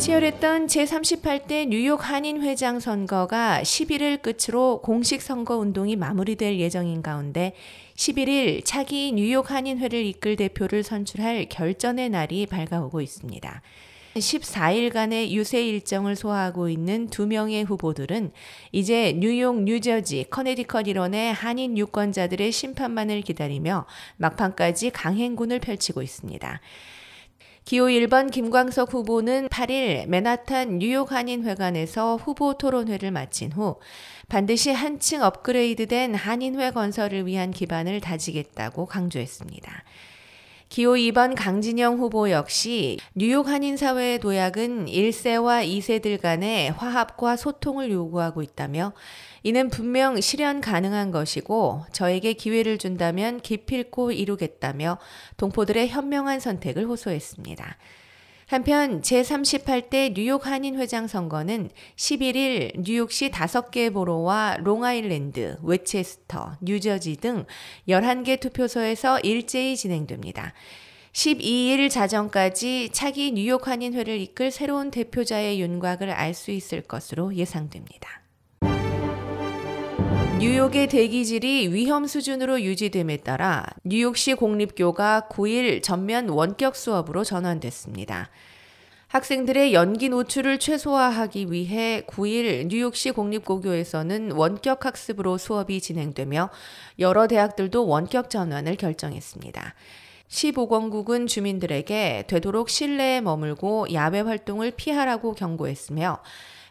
치열했던 제38대 뉴욕 한인회장 선거가 11일 끝으로 공식 선거 운동이 마무리될 예정인 가운데 11일 차기 뉴욕 한인회를 이끌 대표를 선출할 결전의 날이 밝아오고 있습니다. 14일간의 유세 일정을 소화하고 있는 두 명의 후보들은 이제 뉴욕, 뉴저지, 커네디컷 일원의 한인 유권자들의 심판만을 기다리며 막판까지 강행군을 펼치고 있습니다. 기호 1번 김광석 후보는 8일 맨하탄 뉴욕 한인회관에서 후보 토론회를 마친 후 반드시 한층 업그레이드된 한인회 건설을 위한 기반을 다지겠다고 강조했습니다. 기호 2번 강진영 후보 역시 뉴욕 한인사회의 도약은 1세와 2세들 간의 화합과 소통을 요구하고 있다며 이는 분명 실현 가능한 것이고 저에게 기회를 준다면 기필코 이루겠다며 동포들의 현명한 선택을 호소했습니다. 한편 제38대 뉴욕 한인회장 선거는 11일 뉴욕시 5개 보로와 롱아일랜드, 웨체스터, 뉴저지 등 11개 투표소에서 일제히 진행됩니다. 12일 자정까지 차기 뉴욕 한인회를 이끌 새로운 대표자의 윤곽을 알 수 있을 것으로 예상됩니다. 뉴욕의 대기질이 위험 수준으로 유지됨에 따라 뉴욕시 공립교가 9일 전면 원격 수업으로 전환됐습니다. 학생들의 연기 노출을 최소화하기 위해 9일 뉴욕시 공립고교에서는 원격 학습으로 수업이 진행되며 여러 대학들도 원격 전환을 결정했습니다. 시보건국은 주민들에게 되도록 실내에 머물고 야외 활동을 피하라고 경고했으며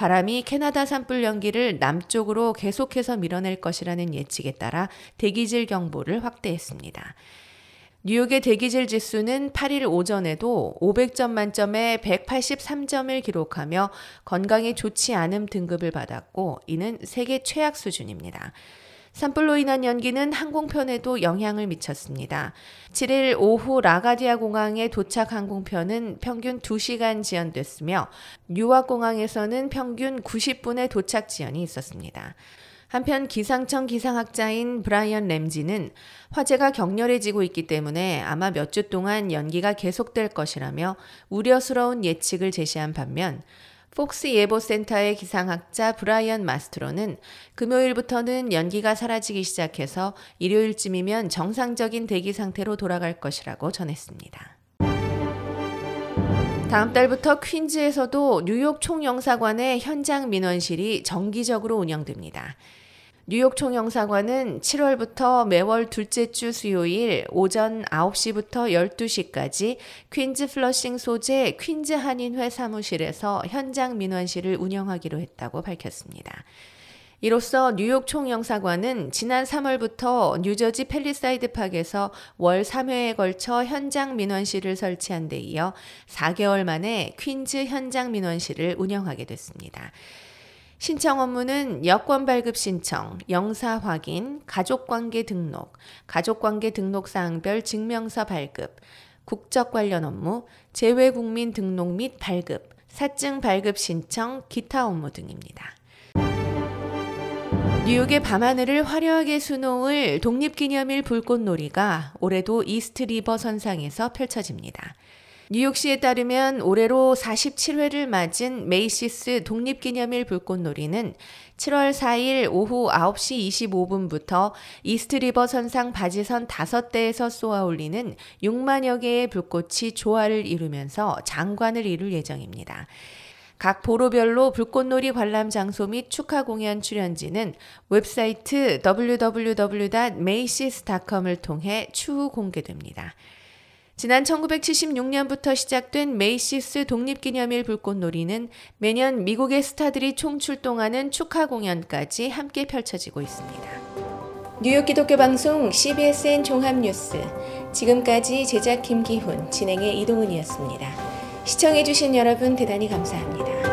바람이 캐나다 산불 연기를 남쪽으로 계속해서 밀어낼 것이라는 예측에 따라 대기질 경보를 확대했습니다. 뉴욕의 대기질 지수는 8일 오전에도 500점 만점에 183점을 기록하며 건강에 좋지 않음 등급을 받았고 이는 세계 최악 수준입니다. 산불로 인한 연기는 항공편에도 영향을 미쳤습니다. 7일 오후 라가디아 공항에 도착 항공편은 평균 2시간 지연됐으며 뉴욕 공항에서는 평균 90분의 도착 지연이 있었습니다. 한편 기상청 기상학자인 브라이언 램지는 화재가 격렬해지고 있기 때문에 아마 몇 주 동안 연기가 계속될 것이라며 우려스러운 예측을 제시한 반면 폭스 예보센터의 기상학자 브라이언 마스트로는 금요일부터는 연기가 사라지기 시작해서 일요일쯤이면 정상적인 대기 상태로 돌아갈 것이라고 전했습니다. 다음 달부터 퀸즈에서도 뉴욕 총영사관의 현장 민원실이 정기적으로 운영됩니다. 뉴욕 총영사관은 7월부터 매월 둘째 주 수요일 오전 9시부터 12시까지 퀸즈 플러싱 소재 퀸즈 한인회 사무실에서 현장 민원실을 운영하기로 했다고 밝혔습니다. 이로써 뉴욕 총영사관은 지난 3월부터 뉴저지 펠리사이드 팍에서 월 3회에 걸쳐 현장 민원실을 설치한 데 이어 4개월 만에 퀸즈 현장 민원실을 운영하게 됐습니다. 신청 업무는 여권 발급 신청, 영사 확인, 가족관계 등록, 가족관계 등록 사항별 증명서 발급, 국적 관련 업무, 재외국민 등록 및 발급, 사증 발급 신청, 기타 업무 등입니다. 뉴욕의 밤하늘을 화려하게 수놓을 독립기념일 불꽃놀이가 올해도 이스트 리버 선상에서 펼쳐집니다. 뉴욕시에 따르면 올해로 47회를 맞은 메이시스 독립기념일 불꽃놀이는 7월 4일 오후 9시 25분부터 이스트리버 선상 바지선 5대에서 쏘아 올리는 6만여 개의 불꽃이 조화를 이루면서 장관을 이룰 예정입니다. 각 보로별로 불꽃놀이 관람 장소 및 축하 공연 출연지는 웹사이트 www.macy's.com을 통해 추후 공개됩니다. 지난 1976년부터 시작된 메이시스 독립기념일 불꽃놀이는 매년 미국의 스타들이 총출동하는 축하 공연까지 함께 펼쳐지고 있습니다. 뉴욕 기독교 방송 CBSN 종합뉴스. 지금까지 제작 김기훈, 진행의 이동은이었습니다. 시청해주신 여러분 대단히 감사합니다.